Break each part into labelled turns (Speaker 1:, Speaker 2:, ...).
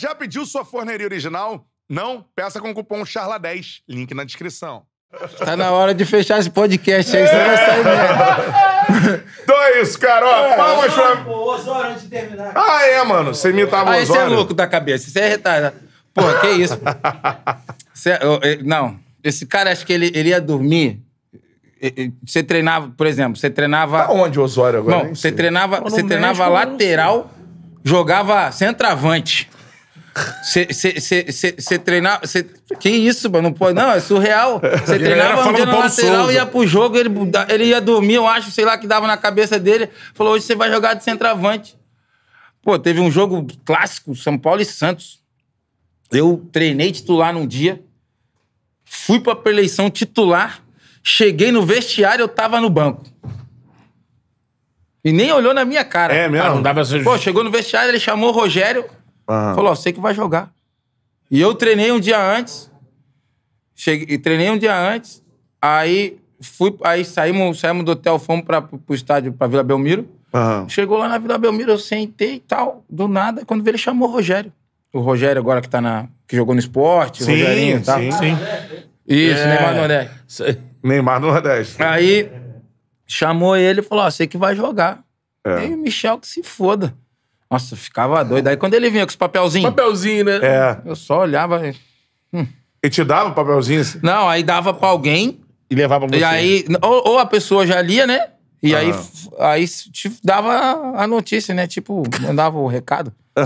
Speaker 1: já pediu sua forneria original? Não? Peça com o cupom CHARLA10, link na descrição.
Speaker 2: Tá na hora de fechar esse podcast aí, é. senão vai sair é.
Speaker 1: mesmo.
Speaker 2: Então é isso, cara. Ó, é. palmas pra...
Speaker 1: Pô, Osório, antes de terminar.
Speaker 2: Ah, é, mano. Você imitava ah, Osório. Ah, esse é louco da cabeça. Isso é retardado. Pô, que isso. Cê, eu, eu, não. Esse cara, acho que ele, ele ia dormir... Você treinava, por exemplo, você treinava... Tá onde
Speaker 1: Osório agora? Não, você treinava, você treinava lateral,
Speaker 2: jogava centroavante. Você treinava. Cê, que isso, mano? Não, pode, não, é surreal. Você treinava um dia lateral, Souza. ia pro jogo, ele, ele ia dormir, eu acho, sei lá, que dava na cabeça dele. Falou: hoje você vai jogar de centroavante. Pô, teve um jogo clássico, São Paulo e Santos. Eu treinei titular num dia, fui pra preleição titular, cheguei no vestiário, eu tava no banco. E nem olhou na minha cara. É mesmo? Ah, não dava Pô, chegou no vestiário, ele chamou o Rogério. Falou, ó, sei que vai jogar. E eu treinei um dia antes. Cheguei, treinei um dia antes. Aí fui, aí saímos, saímos do hotel, fomos pra, pro estádio, pra Vila Belmiro. Chegou lá na Vila Belmiro, eu sentei e tal. Do nada, quando veio, ele chamou o Rogério. O Rogério agora que tá na. que jogou no esporte, o Rogerinho e tal. sim, sim. Isso, É. Neymar Nordeste. Neymar no Nordeste. Aí chamou ele e falou: ó, sei que vai jogar. É. E o Michel que se foda. Nossa, ficava doido. Aí quando ele vinha com os papelzinhos. Papelzinho, né? É. Eu só olhava. e-
Speaker 1: hum. E te dava o papelzinho Não,
Speaker 2: aí dava pra alguém, e levava pra você. e aí. Ou, ou a pessoa já lia, né? E aí, ah. aí te dava a notícia, né? Tipo, mandava o recado.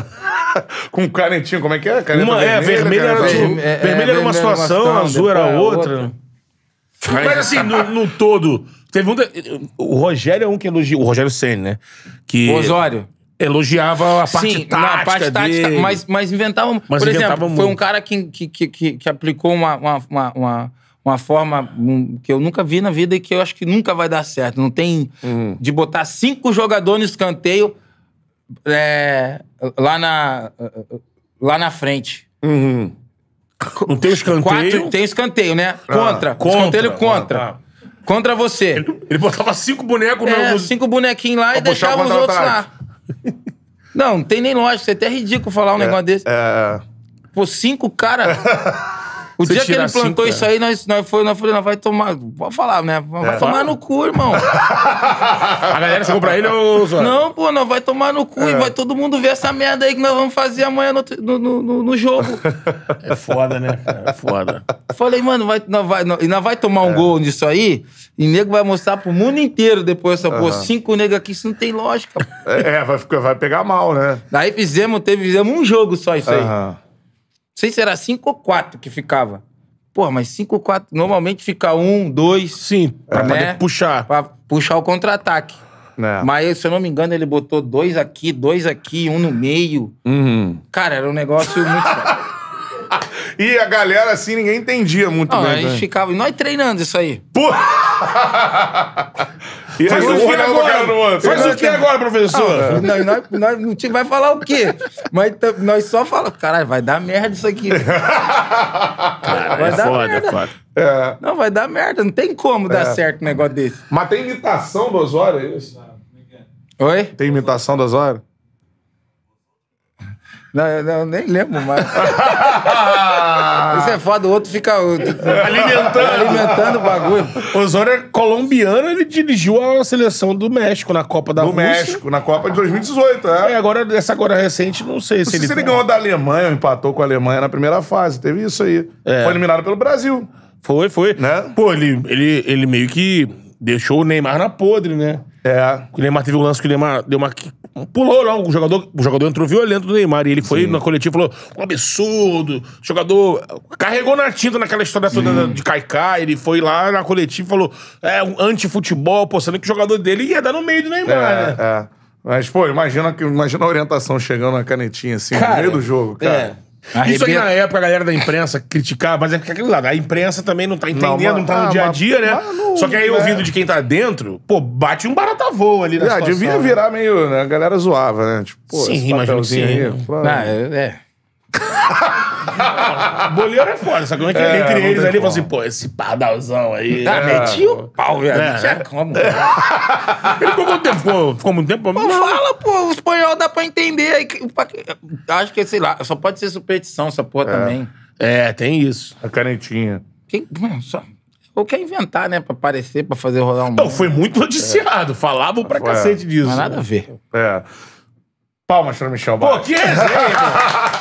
Speaker 1: Com canetinho, como é que é? Caneta Uma, é, vermelha era, vermelha era é, é, vermelha uma era uma situação, situação, azul era é outra. outra. Mas assim, no, no todo, teve um. O Rogério é um que elogia. O Rogério Senna, né? Que... Osório elogiava a parte Sim, tática, na parte tática dele. mas,
Speaker 2: mas inventavam. Mas por inventava exemplo, muito. foi um cara que, que, que, que aplicou uma, uma, uma, uma, forma que eu nunca vi na vida e que eu acho que nunca vai dar certo. Não tem uhum. de botar cinco jogadores no escanteio é, lá, na, lá na frente. Uhum. Não tem escanteio? Quatro, tem escanteio, né? Contra. Ah, contra. Escanteio contra. Ah, tá. Contra você. Ele, ele, botava cinco bonecos é, no... Cinco bonequinhos lá e deixava os outros lá. Não, não tem nem lógica. É até ridículo falar um é, negócio desse. É. Pô, cinco caras. O dia que ele plantou cinco, isso é. aí, nós, nós, foi, nós falei, nós vai tomar. Pode falar, né? Vai é. tomar no cu, irmão.
Speaker 1: a galera chegou pra ele ou. Não,
Speaker 2: pô, nós vai tomar no cu é. e vai todo mundo ver essa merda aí que nós vamos fazer amanhã no, no, no, no jogo.
Speaker 1: É foda, né? É foda.
Speaker 2: Falei, mano, vai, nós vai, e nós vai tomar um é. gol nisso aí e nego vai mostrar pro mundo inteiro depois essa, uhum. pô, cinco nego aqui, isso não tem lógica. É, é, vai, vai pegar mal, né? Daí fizemos, teve, fizemos um jogo só isso uhum. aí sei se era cinco ou quatro que ficava. Pô, mas cinco, quatro. Normalmente fica um, dois. Sim, pra né? poder puxar. Pra puxar o contra-ataque. É. Mas, se eu não me engano, ele botou dois aqui, dois aqui, um no meio. Uhum. Cara, era um negócio muito.
Speaker 1: e a galera, assim, ninguém entendia muito não, bem. A gente né?
Speaker 2: ficava. Nós treinando isso aí. Porra! faz o que agora? Faz o que agora, professor? Ah, não, nós, nós não te vai falar o quê? Mas nós só falamos, caralho, vai dar merda isso aqui. vai
Speaker 1: é dar foda, é merda. foda. É.
Speaker 2: Não, vai dar merda. Não tem como é. dar certo um negócio desse. Mas tem imitação do Osório, é isso?
Speaker 1: Oi? Tem imitação do Osório?
Speaker 2: Não, eu nem lembro mais. Isso é foda, o outro fica. Alimentando.
Speaker 1: Alimentando o bagulho. O Zona é colombiano, ele dirigiu a seleção do México na Copa da do Rússia. Do México, na Copa de 2018, é. é agora, essa agora recente, não sei não se ele. Se ele ganhou da Alemanha, empatou com a Alemanha na primeira fase, teve isso aí. É. Foi eliminado pelo Brasil. Foi, foi. Né? Pô, ele, ele, ele meio que deixou o Neymar na podre, né? É. O Neymar teve um lance que o Neymar deu uma Pulou lá, o jogador, o jogador entrou violento do Neymar. E ele foi Sim. na coletiva e falou: um absurdo. O jogador carregou na tinta naquela história toda de Caicá. Ele foi lá na coletiva e falou: é um antifutebol, pô, sendo que o jogador dele ia dar no meio do Neymar, é, né? É. Mas, pô, imagina, imagina a orientação chegando na canetinha assim, cara, no meio do jogo, cara. É. Arrebenta. Isso aí na época a galera da imprensa criticava, mas é porque é aquilo lá, a imprensa também não tá entendendo, não, mas, não tá no ah, dia a dia, né? Não, Só que aí, né? ouvindo é. de quem tá dentro, pô, bate um baratavô ali na é, situação. Devia né? virar meio, né? A galera zoava, né? Tipo, pô, sim, esse papelzinho sim. aí. Ah, é. é. Boleiro é foda, sabe como é que é? Entre eles ali, falou assim, pô, esse padalzão aí. Ah, meti o pau, velho. É. como. Né? Ele ficou muito tempo. Ficou, ficou muito tempo? Pô, fala,
Speaker 2: pô, o espanhol dá pra entender.
Speaker 1: Acho que, sei lá, só pode ser superstição essa porra é. também. É, tem isso. A canetinha. Quem, só,
Speaker 2: ou quer inventar, né? Pra aparecer, pra fazer rolar um.
Speaker 1: Não, foi muito é. noticiado. É. Falavam pra cacete disso. Não nada a ver. É. Palmas pra Michel Pô, que exemplo!